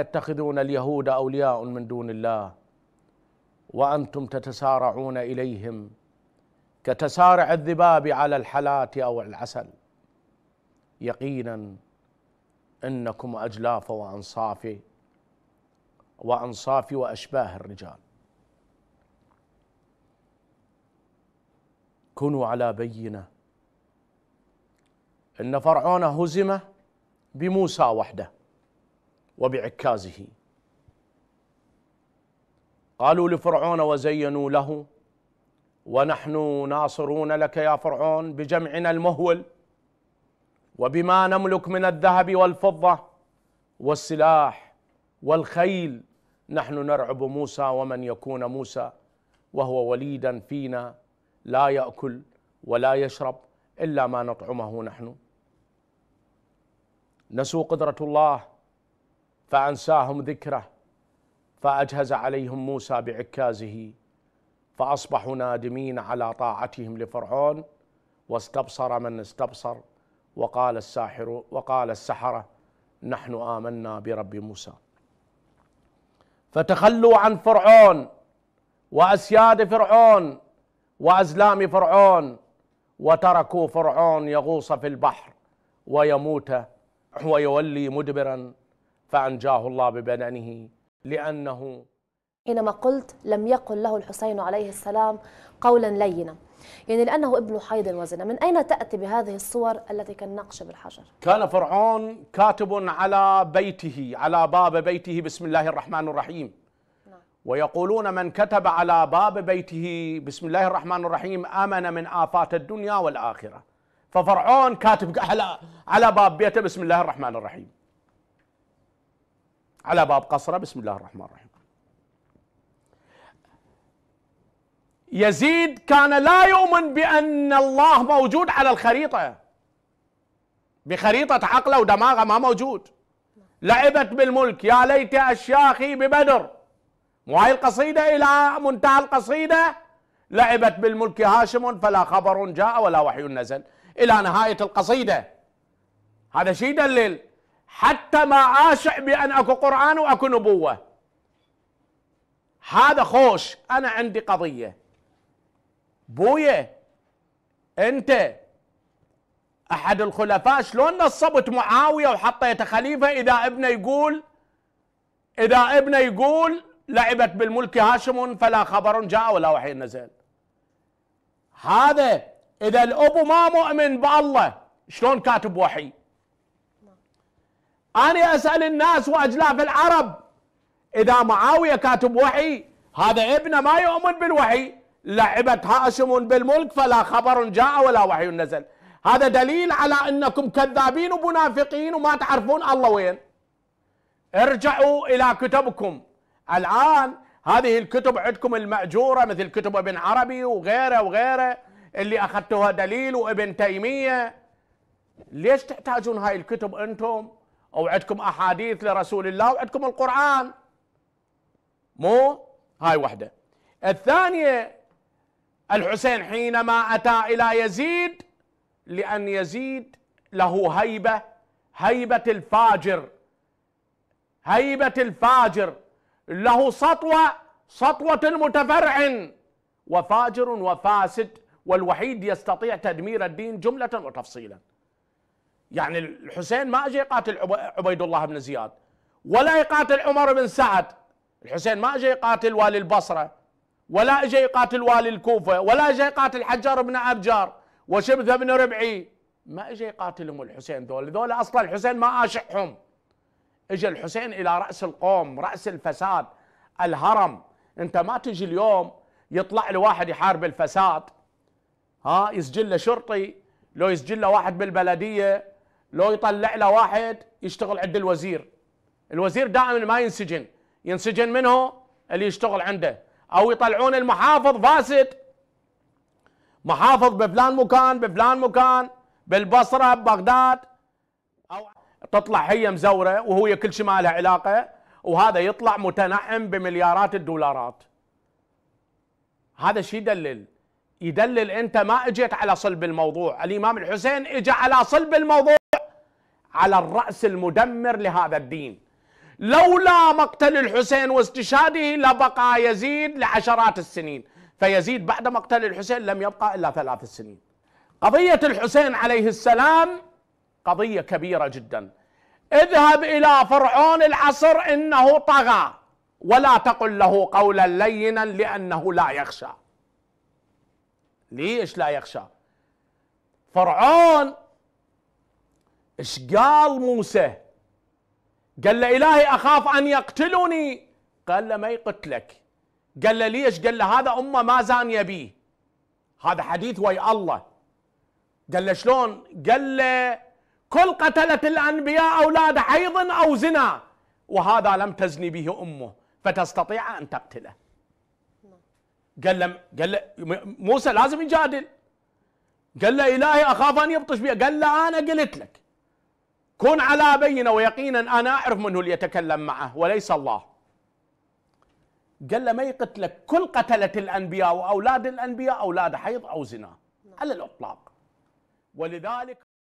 يتخذون اليهود اولياء من دون الله وانتم تتسارعون اليهم كتسارع الذباب على الحلاة او العسل يقينا انكم اجلاف وانصاف وانصاف واشباه الرجال كونوا على بينه ان فرعون هزم بموسى وحده وبعكازه قالوا لفرعون وزينوا له ونحن ناصرون لك يا فرعون بجمعنا المهول وبما نملك من الذهب والفضه والسلاح والخيل نحن نرعب موسى ومن يكون موسى وهو وليدا فينا لا ياكل ولا يشرب الا ما نطعمه نحن نسوا قدره الله فأنساهم ذكره فأجهز عليهم موسى بعكازه فأصبحوا نادمين على طاعتهم لفرعون واستبصر من استبصر وقال الساحر وقال السحرة نحن آمنا برب موسى فتخلوا عن فرعون وأسياد فرعون وأزلام فرعون وتركوا فرعون يغوص في البحر ويموت ويولي مدبرا فأنجاه الله ببدنه لأنه حينما قلت لم يقل له الحسين عليه السلام قولا لينا يعني لأنه ابن حيض وزنا من أين تأتي بهذه الصور التي كالنقش بالحجر كان فرعون كاتب على بيته على باب بيته بسم الله الرحمن الرحيم نعم. ويقولون من كتب على باب بيته بسم الله الرحمن الرحيم آمن من آفات الدنيا والآخرة ففرعون كاتب على على باب بيته بسم الله الرحمن الرحيم على باب قصرة بسم الله الرحمن الرحيم يزيد كان لا يؤمن بأن الله موجود على الخريطة بخريطة عقله ودماغه ما موجود لعبت بالملك يا ليت أشياخي ببدر وهي القصيدة إلى منتهى القصيدة لعبت بالملك هاشم فلا خبر جاء ولا وحي نزل إلى نهاية القصيدة هذا شيء يدلل حتى ما آشع بأن أكو قرآن وأكو نبوة هذا خوش أنا عندي قضية بويا أنت أحد الخلفاء شلون نصبت معاوية وحطيته خليفة إذا ابنه يقول إذا ابنه يقول لعبت بالملك هاشم فلا خبر جاء ولا وحي نزل هذا إذا الابو ما مؤمن بالله شلون كاتب وحي أنا أسأل الناس وأجلاف العرب إذا معاوية كاتب وحي هذا ابنه ما يؤمن بالوحي لعبت هاشم بالملك فلا خبر جاء ولا وحي نزل هذا دليل على أنكم كذابين ومنافقين وما تعرفون الله وين ارجعوا إلى كتبكم الآن هذه الكتب عندكم المأجورة مثل كتب ابن عربي وغيره وغيره اللي أخذتوها دليل وابن تيمية ليش تحتاجون هاي الكتب أنتم وعندكم احاديث لرسول الله وعندكم القران مو هاي واحده الثانيه الحسين حينما اتى الى يزيد لان يزيد له هيبه هيبه الفاجر هيبه الفاجر له سطوه سطوه المتفرع وفاجر وفاسد والوحيد يستطيع تدمير الدين جمله وتفصيلا يعني الحسين ما اجى يقاتل عبيد الله بن زياد ولا يقاتل عمر بن سعد الحسين ما اجى يقاتل والي البصره ولا اجى يقاتل والي الكوفه ولا اجى يقاتل حجار بن ابجار وشبثه بن ربعي ما اجى يقاتلهم الحسين ذول ذول اصلا الحسين ما اشحهم اجى الحسين الى راس القوم راس الفساد الهرم انت ما تجي اليوم يطلع له واحد يحارب الفساد ها يسجل له شرطي لو يسجل له واحد بالبلديه لو يطلع له واحد يشتغل عند الوزير الوزير دائما ما ينسجن ينسجن منه اللي يشتغل عنده او يطلعون المحافظ فاسد محافظ بفلان مكان بفلان مكان بالبصره ببغداد او تطلع هي مزوره وهو كل شيء ما لها علاقه وهذا يطلع متنعم بمليارات الدولارات هذا شيء يدلل يدلل انت ما اجيت على صلب الموضوع الامام الحسين اجى على صلب الموضوع على الرأس المدمر لهذا الدين لولا مقتل الحسين واستشهاده لبقى يزيد لعشرات السنين فيزيد بعد مقتل الحسين لم يبقى إلا ثلاث سنين قضية الحسين عليه السلام قضية كبيرة جدا اذهب إلى فرعون العصر إنه طغى ولا تقل له قولا لينا لأنه لا يخشى ليش لا يخشى فرعون ايش قال موسى قال له إلهي أخاف أن يقتلني قال له ما يقتلك قال له ليش قال له هذا أمه ما زان يبي هذا حديث ويا الله قال له شلون قال له كل قتلت الأنبياء أولاد حيض أو زنا وهذا لم تزني به أمه فتستطيع أن تقتله قال له قال له موسى لازم يجادل قال له إلهي أخاف أن يبطش بي قال له أنا قلت لك كن على بينه ويقينا انا اعرف من هو اللي يتكلم معه وليس الله قال له ما يقتلك كل قتله الانبياء واولاد الانبياء اولاد حيض او زنا على الاطلاق ولذلك